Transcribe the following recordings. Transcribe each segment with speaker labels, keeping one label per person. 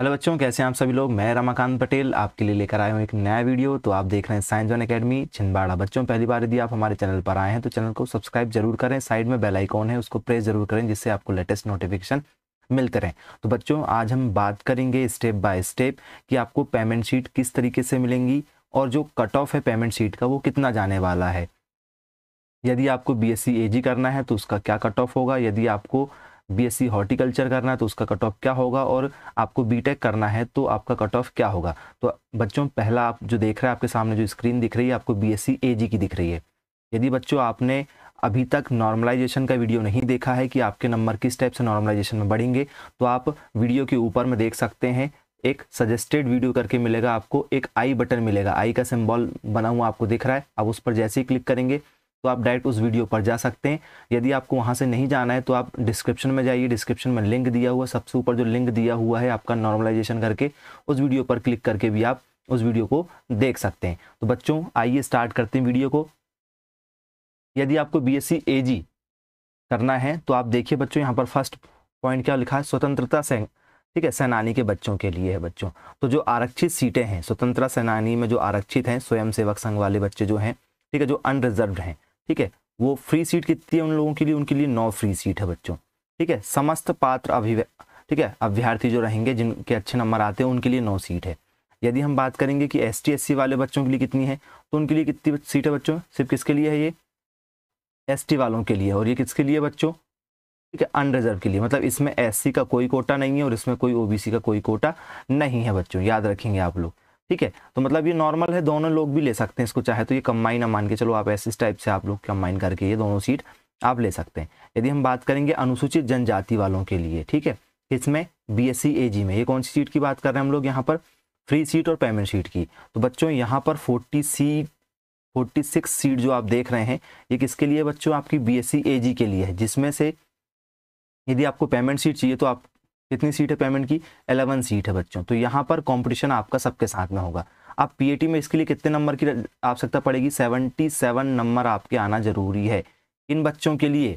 Speaker 1: hello बच्चों कैसे हैं आप सभी लोग मैं रमाकांत पटेल आपके लिए लेकर आया हूं एक नया वीडियो तो आप देख रहे हैं साइंस वन एकेडमी छिंदवाड़ा बच्चों पहली बार यदि आप हमारे चैनल पर आए हैं तो चैनल को सब्सक्राइब जरूर करें साइड में बेल आइकॉन है उसको प्रेस जरूर करें जिससे आपको लेटेस्ट नोटिफिकेशन मिलते रहें तो बच्चों आज हम बात करेंगे स्टेप बाय स्टेप कि आपको पेमेंट शीट किस तरीके से मिलेंगी और जो कट ऑफ है पेमेंट शीट का वो कितना जाने वाला है यदि आपको बी एस e करना है तो उसका क्या कट ऑफ होगा यदि आपको बीएससी हॉर्टिकल्चर करना है तो उसका कट ऑफ क्या होगा और आपको बीटेक करना है तो आपका कट ऑफ क्या होगा तो बच्चों पहला आप जो देख रहे हैं आपके सामने जो स्क्रीन दिख रही है आपको बीएससी एजी की दिख रही है यदि बच्चों आपने अभी तक नॉर्मलाइजेशन का वीडियो नहीं देखा है कि आपके नंबर किस टाइप से नॉर्मलाइजेशन में बढ़ेंगे तो आप वीडियो के ऊपर में देख सकते हैं एक सजेस्टेड वीडियो करके मिलेगा आपको एक आई बटन मिलेगा आई का सिंबल बना हुआ आपको दिख रहा है आप उस पर जैसे ही क्लिक करेंगे तो आप डायरेक्ट उस वीडियो पर जा सकते हैं यदि आपको वहाँ से नहीं जाना है तो आप डिस्क्रिप्शन में जाइए डिस्क्रिप्शन में लिंक दिया हुआ सबसे ऊपर जो लिंक दिया हुआ है आपका नॉर्मलाइजेशन करके उस वीडियो पर क्लिक करके भी आप उस वीडियो को देख सकते हैं तो बच्चों आइए स्टार्ट करते हैं वीडियो को यदि आपको बी एस करना है तो आप देखिए बच्चों यहाँ पर फर्स्ट पॉइंट क्या लिखा है स्वतंत्रता से ठीक है सेनानी के बच्चों के लिए है बच्चों तो जो आरक्षित सीटें हैं स्वतंत्रता सेनानी में जो आरक्षित हैं स्वयंसेवक संघ वाले बच्चे जो हैं ठीक है जो अनरिजर्व हैं ठीक है वो फ्री सीट कितनी है उन लोगों के लिए उनके लिए नौ फ्री सीट है बच्चों ठीक है समस्त पात्र अभि ठीक है अभ्यर्थी जो रहेंगे जिनके अच्छे नंबर आते हैं उनके लिए नौ सीट है यदि हम बात करेंगे कि एस टी वाले बच्चों के लिए कितनी है तो उनके लिए कितनी सीट है बच्चों सिर्फ किसके लिए है ये एस वालों के लिए और ये किसके लिए बच्चों ठीक है अनरिजर्व के लिए मतलब इसमें एस का कोई कोटा नहीं है और इसमें कोई ओबीसी का कोई कोटा नहीं है बच्चों याद रखेंगे आप लोग ठीक है तो मतलब ये नॉर्मल है दोनों लोग भी ले सकते हैं इसको चाहे तो ये कम्बाइन मान के चलो आप ऐसे टाइप से आप लोग कम्बाइन करके ये दोनों सीट आप ले सकते हैं यदि हम बात करेंगे अनुसूचित जनजाति वालों के लिए ठीक है इसमें बी एस में ये कौन सी सीट की बात कर रहे हैं हम लोग यहाँ पर फ्री सीट और पेमेंट सीट की तो बच्चों यहाँ पर forty seat forty six seat जो आप देख रहे हैं ये किसके लिए बच्चों आपकी बी एस के लिए है जिसमें से यदि आपको पेमेंट सीट चाहिए तो आप कितनी सीट है पेमेंट की एलेवन सीट है बच्चों तो यहाँ पर कॉम्पिटिशन आपका सबके साथ में होगा आप पी में इसके लिए कितने नंबर की आवश्यकता पड़ेगी सेवनटी सेवन नंबर आपके आना जरूरी है किन बच्चों के लिए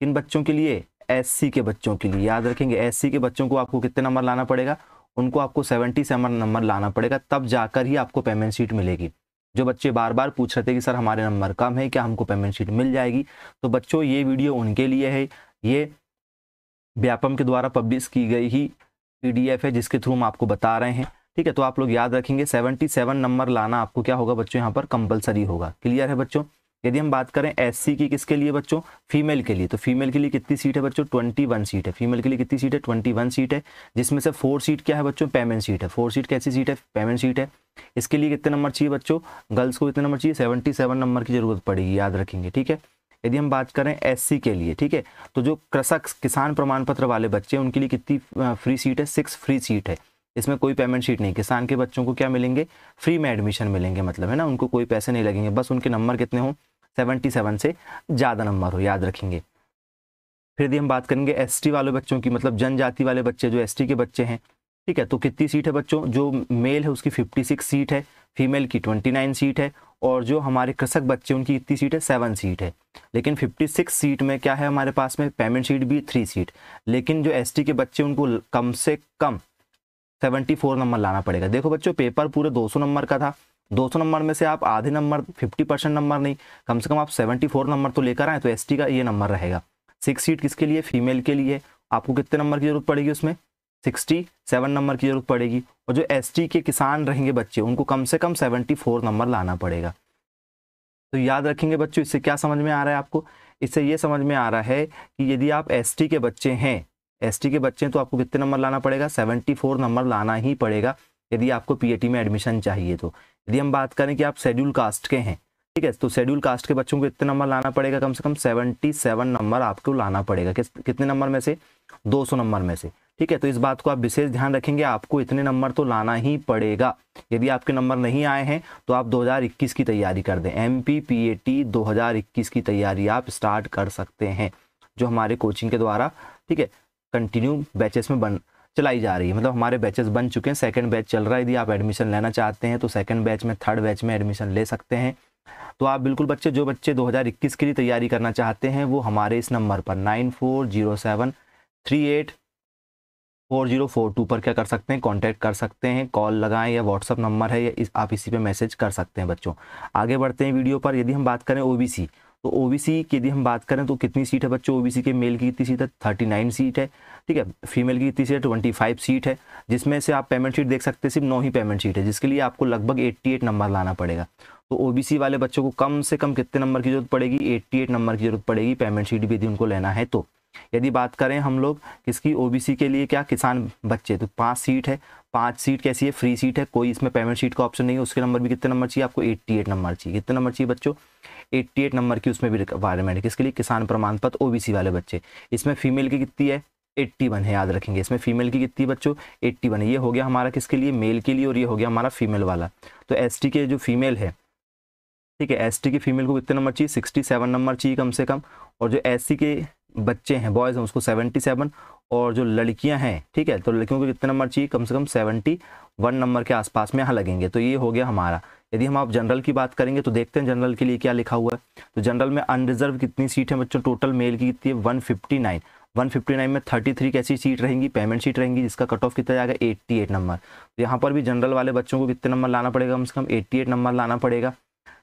Speaker 1: किन बच्चों के लिए एस के बच्चों के लिए याद रखेंगे एस के बच्चों को आपको कितने नंबर लाना पड़ेगा उनको आपको सेवेंटी सेवन नंबर लाना पड़ेगा तब जाकर ही आपको पेमेंट शीट मिलेगी जो बच्चे बार बार पूछ रहे थे कि सर हमारे नंबर कम है क्या हमको पेमेंट शीट मिल जाएगी तो बच्चों ये वीडियो उनके लिए है ये व्यापम के द्वारा पब्लिश की गई ही पीडीएफ है जिसके थ्रू हम आपको बता रहे हैं ठीक है तो आप लोग याद रखेंगे 77 नंबर लाना आपको क्या होगा बच्चों यहाँ पर कंपलसरी होगा क्लियर है बच्चों यदि हम बात करें एस की किसके लिए बच्चों फीमेल के लिए तो फीमेल के लिए कितनी सीट है बच्चों वन सीट है फीमेल के लिए कितनी सीट है वन सीट है जिसमें से फोर सीट क्या है बच्चों पेमेंट सीट है फोर सीट कैसी सीट है पेमेंट सीट है इसके लिए कितने नंबर चाहिए बच्चों गर्ल्स को कितने नंबर चाहिए 77 नंबर की जरूरत पड़ेगी याद रखेंगे ठीक है यदि हम बात करें एससी के लिए ठीक है तो जो कृषक किसान प्रमाण पत्र वाले बच्चे उनके लिए कितनी फ्री सीट है सिक्स फ्री सीट है इसमें कोई पेमेंट शीट नहीं किसान के बच्चों को क्या मिलेंगे फ्री में एडमिशन मिलेंगे मतलब है ना उनको कोई पैसे नहीं लगेंगे बस उनके नंबर कितने हों सेवेंटी सेवन से ज़्यादा नंबर हो याद रखेंगे फिर यदि हम बात करेंगे एसटी वाले बच्चों की मतलब जनजाति वाले बच्चे जो एसटी के बच्चे हैं ठीक है तो कितनी सीट है बच्चों जो मेल है उसकी 56 सीट है फीमेल की 29 सीट है और जो हमारे कृषक बच्चे उनकी इतनी सीट है सेवन सीट है लेकिन 56 सीट में क्या है हमारे पास में पेमेंट सीट भी थ्री सीट लेकिन जो एसटी के बच्चे उनको कम से कम 74 नंबर लाना पड़ेगा देखो बच्चों पेपर पूरे 200 नंबर का था 200 नंबर में से आप आधे नंबर 50 परसेंट नंबर नहीं कम से कम आप 74 नंबर तो लेकर आए तो एसटी का ये नंबर रहेगा सिक्स सीट किसके लिए फीमेल के लिए आपको कितने नंबर की जरूरत पड़ेगी उसमें सिक्सटी सेवन नंबर की जरूरत पड़ेगी और जो एस के किसान रहेंगे बच्चे उनको कम से कम सेवेंटी फोर नंबर लाना पड़ेगा तो याद रखेंगे बच्चों इससे क्या समझ में आ रहा है आपको इससे ये समझ में आ रहा है कि यदि आप एस के बच्चे हैं एस के बच्चे हैं तो आपको कितने नंबर लाना पड़ेगा सेवेंटी फोर नंबर लाना ही पड़ेगा यदि आपको टी में एडमिशन चाहिए तो यदि हम बात करें कि आप शेड्यूल कास्ट के हैं ठीक है तो शेड्यूल कास्ट के बच्चों को इतने नंबर लाना पड़ेगा कम से कम सेवेंटी सेवन नंबर आपको लाना पड़ेगा कितने नंबर में से दो सौ नंबर में से ठीक है तो इस बात को आप विशेष ध्यान रखेंगे आपको इतने नंबर तो लाना ही पड़ेगा यदि आपके नंबर नहीं आए हैं तो आप 2021 की तैयारी कर दें M P P A T दो की तैयारी आप स्टार्ट कर सकते हैं जो हमारे कोचिंग के द्वारा ठीक है कंटिन्यू बैचेस में बन चलाई जा रही है मतलब हमारे बैचेस बन चुके हैं सेकेंड बैच चल रहा है यदि आप एडमिशन लेना चाहते हैं तो सेकेंड बैच में थर्ड बैच में एडमिशन ले सकते हैं तो आप बिल्कुल बच्चे जो बच्चे 2021 के लिए तैयारी करना चाहते हैं वो हमारे इस नंबर पर nine four zero seven three eight four zero four two पर क्या कर सकते हैं कांटेक्ट कर सकते हैं कॉल लगाएं या व्हाट्सअप नंबर है या इस आप इसी पे मैसेज कर सकते हैं बच्चों आगे बढ़ते हैं वीडियो पर यदि हम बात करें ओबीसी तो ओबीसी की यदि हम बात करें तो कितनी सीट है बच्चों ओबीसी के मेल की कितनी सीट है थर्टी नाइन सीट है ठीक है फीमेल की कितनी सीट है ट्वेंटी फाइव सीट है जिसमें से आप पेमेंट शीट देख सकते हैं सिर्फ नौ ही पेमेंट शीट है जिसके लिए आपको लगभग एट्टी एट नंबर लाना पड़ेगा तो ओबीसी वाले बच्चों को कम से कम कितने नंबर की जरूरत पड़ेगी एट्टी एट नंबर की जरूरत पड़ेगी पेमेंट शीट भी यदि उनको लेना है तो यदि बात करें हम लोग किसकी ओबीसी के लिए क्या किसान बच्चे तो पाँच सीट है पाँच सीट कैसी है फ्री सीट है कोई इसमें पेमेंट सीट का ऑप्शन नहीं है उसके नंबर भी कितने नंबर चाहिए आपको 88 नंबर चाहिए कितने नंबर चाहिए बच्चों 88 नंबर की उसमें भी रिक्वायरमेंट है किसके लिए किसान प्रमाण पत्र ओबीसी वाले बच्चे इसमें फीमेल की कितनी है एट्टी वन है याद रखेंगे इसमें फीमेल की कितनी बच्चों एट्टी वन है ये हो गया हमारा किसके लिए मेल के लिए और ये हो गया हमारा फीमेल वाला तो एस के जो फीमेल है ठीक है एस की फीमेल को कितने नंबर चाहिए सिक्सटी सेवन नंबर चाहिए कम से कम और जो एस के बच्चे हैं बॉयज़ हैं उसको सेवेंटी सेवन और जो लड़कियां हैं ठीक है तो लड़कियों को कितने नंबर चाहिए कम से कम सेवेंटी वन नंबर के आसपास में यहाँ लगेंगे तो ये हो गया हमारा यदि हम आप जनरल की बात करेंगे तो देखते हैं जनरल के लिए क्या लिखा हुआ है तो जनरल में अनरिजर्व कितनी सीट है बच्चों टोटल मेल की कितनी है one fifty nine one fifty nine में थर्टी थ्री कैसी सीट रहेंगी पेमेंट सीट रहेंगी जिसका कट ऑफ कितना जाएगा एट्टी एट नंबर तो यहाँ पर भी जनरल वाले बच्चों को कितने नंबर लाना पड़ेगा कम से कम एट्टी एट नंबर लाना पड़ेगा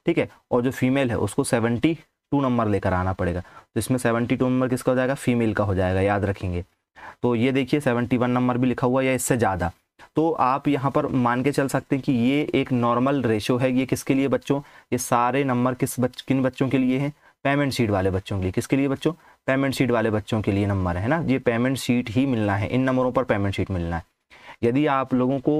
Speaker 1: ठीक है और जो फीमेल है उसको सेवेंटी टू नंबर लेकर आना पड़ेगा तो इसमें सेवेंटी टू नंबर किसका हो जाएगा फीमेल का हो जाएगा याद रखेंगे तो ये देखिए सेवेंटी वन नंबर भी लिखा हुआ है या इससे ज़्यादा तो आप यहाँ पर मान के चल सकते हैं कि ये एक नॉर्मल रेशो है ये किसके लिए बच्चों ये सारे नंबर किस बच्च, किन बच्चों के लिए हैं पेमेंट शीट वाले बच्चों के लिए किसके लिए बच्चों पेमेंट शीट वाले बच्चों के लिए नंबर है ना ये पेमेंट शीट ही मिलना है इन नंबरों पर पेमेंट शीट मिलना है यदि आप लोगों को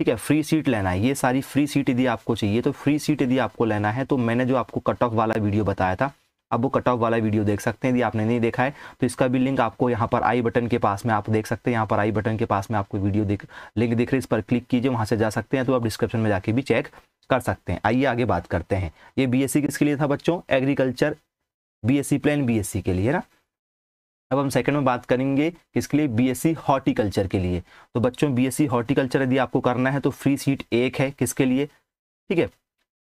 Speaker 1: ठीक है फ्री सीट लेना है ये सारी फ्री सीट यदि आपको चाहिए तो फ्री सीट यदि आपको लेना है तो मैंने जो आपको कट ऑफ वाला वीडियो बताया था अब वो कट ऑफ वाला वीडियो देख सकते हैं यदि आपने नहीं देखा है तो इसका भी लिंक आपको यहाँ पर आई बटन के पास में आप देख सकते हैं यहाँ पर आई बटन के पास में आपको वीडियो देख लिंक दिख रही है इस पर क्लिक कीजिए वहाँ से जा सकते हैं तो आप डिस्क्रिप्शन में जाके भी चेक कर सकते हैं आइए आगे बात करते हैं ये बी किसके लिए था बच्चों एग्रीकल्चर बी प्लान बी के लिए ना अब हम सेकंड में बात करेंगे किसके लिए बीएससी हॉर्टिकल्चर के लिए तो बच्चों बीएससी हॉर्टिकल्चर यदि आपको करना है तो फ्री सीट एक है किसके लिए ठीक है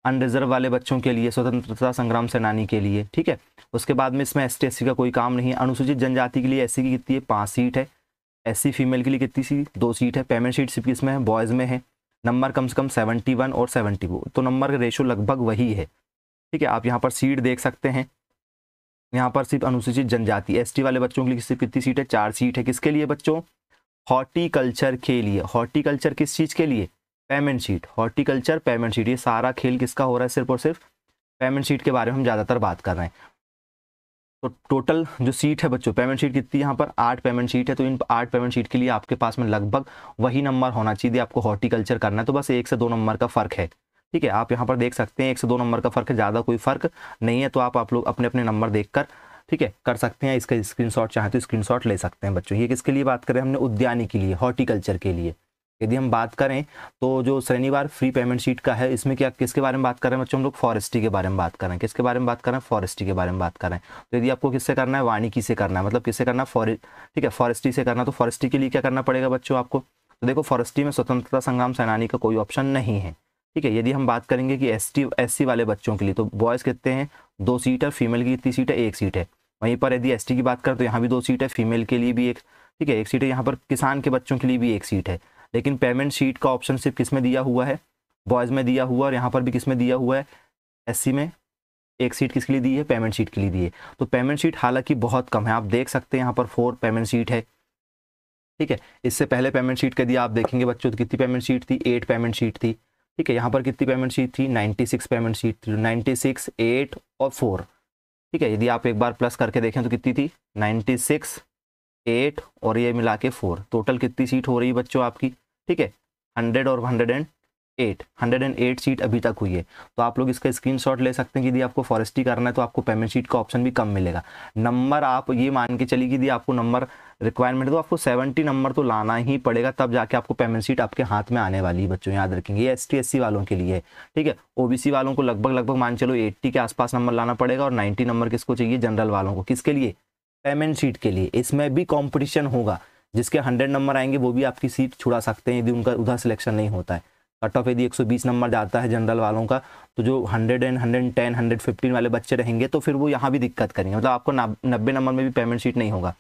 Speaker 1: अनरिजर्व वाले बच्चों के लिए स्वतंत्रता संग्राम सेनानी के लिए ठीक है उसके बाद में इसमें एस टी का कोई काम नहीं है अनुसूचित जनजाति के लिए एस की कितनी है पाँच सीट है एस फीमेल के लिए कितनी सीट दो सीट है पेमेंट सीट सिर्फ किसमें है बॉयज़ में है नंबर कम से कम सेवेंटी वन और सेवेंटी तो नंबर का रेशो लगभग वही है ठीक है आप यहाँ पर सीट देख सकते हैं यहाँ पर सिर्फ अनुसूचित जनजाति एसटी वाले बच्चों के लिए सिर्फ कितनी सीट है चार सीट है किसके लिए बच्चों हॉर्टिकल्चर के लिए हॉर्टिकल्चर किस चीज़ के लिए payment seat horticulture payment seat ये सारा खेल किसका हो रहा है सिर्फ और सिर्फ पेमेंट शीट के बारे में हम ज़्यादातर बात कर रहे हैं तो टोटल जो सीट है बच्चों पेमेंट शीट कितनी यहाँ पर आठ पेमेंट शीट है तो इन आठ पेमेंट शीट के लिए आपके पास में लगभग वही नंबर होना चाहिए आपको हॉर्टिकल्चर करना है तो बस एक से दो नंबर का फ़र्क है ठीक है आप यहाँ पर देख सकते हैं एक से दो नंबर का फर्क है ज़्यादा कोई फर्क नहीं है तो आप आप लोग अपने अपने नंबर देखकर ठीक है कर सकते हैं इसका स्क्रीनशॉट चाहे तो स्क्रीनशॉट ले सकते हैं बच्चों ये किसके लिए बात करें हमने उद्यानी के लिए हॉर्टिकल्चर के लिए यदि हम बात करें तो जो शनिवार फ्री पेमेंट शीट का है इसमें क्या किसके बारे में बात कर रहे हैं बच्चों हम लोग फॉरेस्ट्री के बारे में बात कर रहे हैं किसके बारे में बात कर रहे हैं फॉरेस्ट्री के बारे में बात कर रहे हैं तो यदि आपको किससे करना है वानिकी से करना है मतलब किससे करना है फॉरे ठीक है फॉरेस्ट्री से करना तो फॉरेस्ट्री के लिए क्या करना पड़ेगा बच्चों आपको तो देखो फॉरेस्ट्री में स्वतंत्रता संग्राम सेनानी का कोई ऑप्शन नहीं है ठीक है यदि हम बात करेंगे कि एस टी वाले बच्चों के लिए तो बॉयज़ कितने हैं दो सीट है फीमेल की कितनी सीट है एक सीट है वहीं पर यदि एस की बात करें तो यहाँ भी दो सीट है फीमेल के लिए भी एक ठीक है एक सीट है यहाँ पर किसान के बच्चों के लिए भी एक सीट है लेकिन पेमेंट सीट का ऑप्शन सिर्फ किस में दिया हुआ है बॉयज़ में दिया हुआ और यहाँ पर भी किस में दिया हुआ है एस में एक सीट किसके लिए दी है पेमेंट सीट के लिए दी है तो पेमेंट सीट हालांकि बहुत कम है आप देख सकते हैं यहाँ पर फोर पेमेंट सीट है ठीक है इससे पहले पेमेंट सीट का दिया आप देखेंगे बच्चों तो कितनी पेमेंट सीट थी एट पेमेंट सीट थी ठीक है यहाँ पर कितनी पेमेंट शीट थी 96 पेमेंट शीट थी 96, 8 और 4 ठीक है यदि आप एक बार प्लस करके देखें तो कितनी थी 96, 8 और ये मिला के फोर टोटल कितनी सीट हो रही है बच्चों आपकी ठीक है हंड्रेड और hundred and eight hundred and eight seat अभी तक हुई है तो आप लोग इसका स्क्रीनशॉट ले सकते हैं यदि आपको फॉरेस्टी करना है तो आपको पेमेंट शीट का ऑप्शन भी कम मिलेगा नंबर आप ये मान के चलिए यदि आपको नंबर रिक्वायरमेंट तो आपको सेवेंटी नंबर तो लाना ही पड़ेगा तब जाके आपको पेमेंट शीट आपके हाथ में आने वाली है बच्चों याद रखेंगे ये एस वालों के लिए है ठीक है ओबीसी वालों को लगभग लगभग मान चलो एट्टी के आसपास नंबर लाना पड़ेगा और नाइन्टी नंबर किसको चाहिए जनरल वालों को किसके लिए पेमेंट शीट के लिए इसमें भी कॉम्पिटिशन होगा जिसके हंड्रेड नंबर आएंगे वो भी आपकी सीट छुड़ा सकते हैं यदि उनका उधर सिलेक्शन नहीं होता है कट ऑफ यदि 120 नंबर जाता है जनरल वालों का तो जो 100 एंड 110 115 वाले बच्चे रहेंगे तो फिर वो यहाँ भी दिक्कत करेंगे मतलब आपको नब्बे नंबर में भी पेमेंट शीट नहीं होगा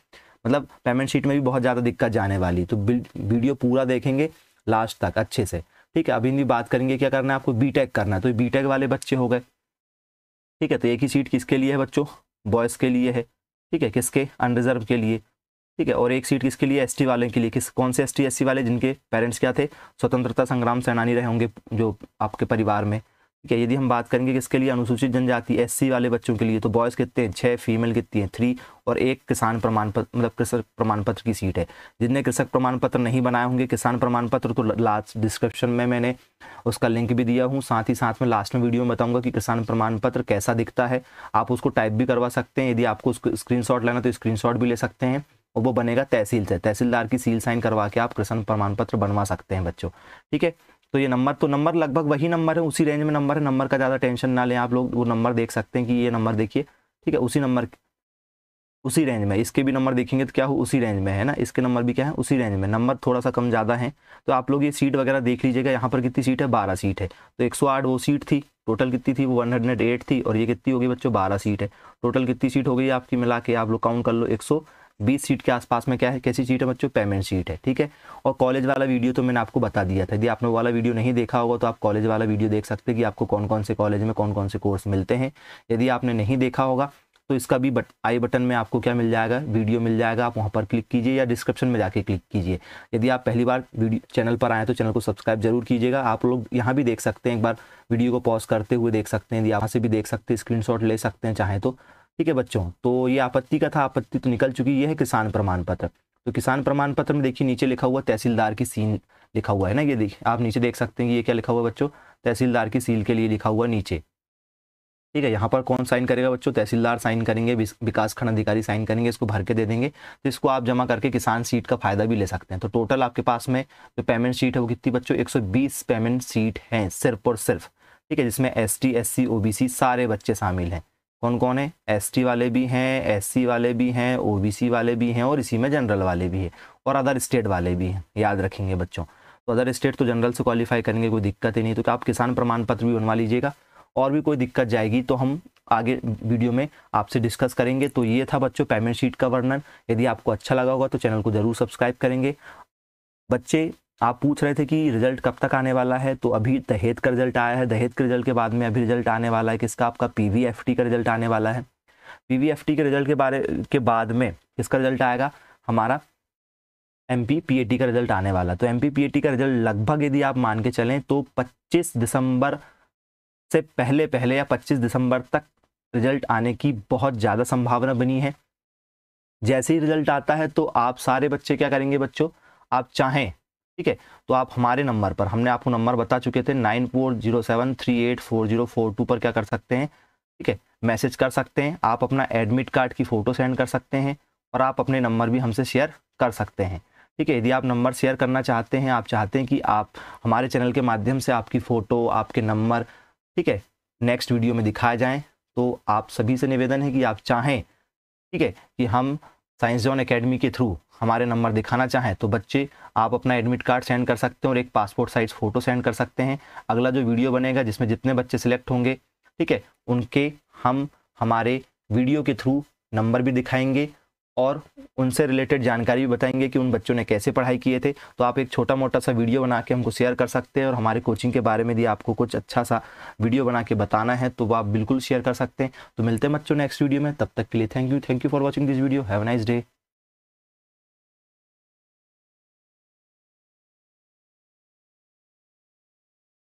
Speaker 1: मतलब पेमेंट शीट में भी बहुत ज़्यादा दिक्कत जाने वाली तो वीडियो पूरा देखेंगे लास्ट तक अच्छे से ठीक है अभी भी बात करेंगे क्या करना है आपको बी करना है तो बी वाले बच्चे हो गए ठीक है तो एक ही सीट किसके लिए है बच्चों बॉयज़ के लिए है ठीक है किसके अनरिजर्व के लिए ठीक है और एक सीट किसके लिए एसटी वाले के लिए किस कौन से एसटी एससी वाले जिनके पेरेंट्स क्या थे स्वतंत्रता संग्राम सेनानी रहे होंगे जो आपके परिवार में ठीक है यदि हम बात करेंगे किसके लिए अनुसूचित जनजाति एससी वाले बच्चों के लिए तो बॉयज़ कितने हैं छः फीमेल कितनी है थ्री और एक किसान प्रमाण पत्र मतलब कृषक प्रमाण पत्र की सीट है जितने कृषक प्रमाण पत्र नहीं बनाए होंगे किसान प्रमाण पत्र तो लास्ट डिस्क्रिप्शन में मैंने उसका लिंक भी दिया हूँ साथ ही साथ में लास्ट में वीडियो में बताऊँगा कि किसान प्रमाण पत्र कैसा दिखता है आप उसको टाइप भी करवा सकते हैं यदि आपको उसको स्क्रीन लेना तो स्क्रीन भी ले सकते हैं और वो बनेगा तहसील से तहसीलदार की सील साइन करवा के आप कृष्ण प्रमाण पत्र बनवा सकते हैं बच्चों ठीक है तो ये नंबर तो नंबर लगभग वही नंबर है उसी रेंज में नंबर है नंबर का ज़्यादा टेंशन ना लें आप लोग वो नंबर देख सकते हैं कि ये नंबर देखिए ठीक है उसी नंबर उसी रेंज में इसके भी नंबर देखेंगे तो क्या हो उसी रेंज में है ना इसके नंबर भी क्या है उसी रेंज में नंबर थोड़ा सा कम ज़्यादा है तो आप लोग ये सीट वगैरह देख लीजिएगा यहाँ पर कितनी सीट है बारह सीट है तो एक सौ आठ वो सीट थी टोटल कितनी थी वो वन हंड्रेड एट थी और ये कितनी होगी बच्चों बारह सीट है टोटल कितनी सीट हो गई आपकी मिला के आप लोग काउंट कर लो एक सौ बीस सीट के आसपास में क्या है कैसी सीट है बच्चों पेमेंट सीट है ठीक है और कॉलेज वाला वीडियो तो मैंने आपको बता दिया था यदि आपने वाला वीडियो नहीं देखा होगा तो आप कॉलेज वाला वीडियो देख सकते हैं कि आपको कौन कौन से कॉलेज में कौन कौन से कोर्स मिलते हैं यदि आपने नहीं देखा होगा तो इसका भी बट आई बटन में आपको क्या मिल जाएगा वीडियो मिल जाएगा आप वहाँ पर क्लिक कीजिए या डिस्क्रिप्शन में जाके क्लिक कीजिए यदि आप पहली बार वीडियो चैनल पर आए तो चैनल को सब्सक्राइब जरूर कीजिएगा आप लोग यहाँ भी देख सकते हैं एक बार वीडियो को पॉज करते हुए देख सकते हैं यहाँ से भी देख सकते हैं स्क्रीन ले सकते हैं चाहें तो ठीक है बच्चों तो ये आपत्ति का था आपत्ति तो निकल चुकी है किसान प्रमाण पत्र तो किसान प्रमाण पत्र में देखिए नीचे लिखा हुआ तहसीलदार की सीन लिखा हुआ है ना ये देखिए आप नीचे देख सकते हैं ये क्या लिखा हुआ बच्चों तहसीलदार की सील के लिए लिखा हुआ नीचे ठीक है यहाँ पर कौन साइन करेगा बच्चों तहसीलदार साइन करेंगे विकास खंड अधिकारी साइन करेंगे इसको भर के दे देंगे तो इसको आप जमा करके किसान सीट का फायदा भी ले सकते हैं तो टोटल आपके पास में जो पेमेंट सीट है वो कितनी बच्चों 120 पेमेंट सीट हैं सिर्फ और सिर्फ ठीक है जिसमें S T S C O B C सारे बच्चे शामिल हैं कौन कौन है एसटी वाले भी हैं एससी वाले भी हैं ओबीसी वाले भी हैं और इसी में जनरल वाले भी हैं और अदर स्टेट वाले भी हैं याद रखेंगे बच्चों तो अदर स्टेट तो जनरल से क्वालिफाई करेंगे कोई दिक्कत ही नहीं तो आप किसान प्रमाण पत्र भी बनवा लीजिएगा और भी कोई दिक्कत जाएगी तो हम आगे वीडियो में आपसे डिस्कस करेंगे तो ये था बच्चों पेमेंट शीट का वर्णन यदि आपको अच्छा लगा होगा तो चैनल को ज़रूर सब्सक्राइब करेंगे बच्चे आप पूछ रहे थे कि रिजल्ट कब तक आने वाला है तो अभी दहेज का रिजल्ट आया है दहेज के रिजल्ट के बाद में अभी रिजल्ट आने वाला है किसका आपका पीवीएफटी का रिजल्ट आने वाला है पीवीएफटी के रिजल्ट के बारे के बाद में किसका रिजल्ट आएगा हमारा एम पी पी का रिजल्ट आने वाला तो एम पी पी का रिजल्ट लगभग यदि आप मान के चलें तो 25 दिसंबर से पहले पहले या 25 दिसंबर तक रिजल्ट आने की बहुत ज़्यादा संभावना बनी है जैसे ही रिजल्ट आता है तो आप सारे बच्चे क्या करेंगे बच्चों आप चाहें ठीक है तो आप हमारे नंबर पर हमने आपको नंबर बता चुके थे nine four zero seven three eight four zero four two पर क्या कर सकते हैं ठीक है मैसेज कर सकते हैं आप अपना एडमिट कार्ड की फ़ोटो सेंड कर सकते हैं और आप अपने नंबर भी हमसे शेयर कर सकते हैं ठीक है यदि आप नंबर शेयर करना चाहते हैं आप चाहते हैं कि आप हमारे चैनल के माध्यम से आपकी फ़ोटो आपके नंबर ठीक है नेक्स्ट वीडियो में दिखाए जाएँ तो आप सभी से निवेदन है कि आप चाहें ठीक है कि हम साइंस जोन अकेडमी के थ्रू हमारे नंबर दिखाना चाहें तो बच्चे आप अपना एडमिट कार्ड सेंड कर सकते हैं और एक पासपोर्ट साइज फ़ोटो सेंड कर सकते हैं अगला जो वीडियो बनेगा जिसमें जितने बच्चे सिलेक्ट होंगे ठीक है उनके हम हमारे वीडियो के थ्रू नंबर भी दिखाएंगे और उनसे रिलेटेड जानकारी भी बताएंगे कि उन बच्चों ने कैसे पढ़ाई किए थे तो आप एक छोटा मोटा सा वीडियो बना के हमको शेयर कर सकते हैं और हमारे कोचिंग के बारे में भी आपको कुछ अच्छा सा वीडियो बना के बताना है तो वो आप बिल्कुल शेयर कर सकते हैं तो मिलते हैं बच्चों नेक्स्ट वीडियो में तब तक के लिए thank you thank you for watching this video have nice day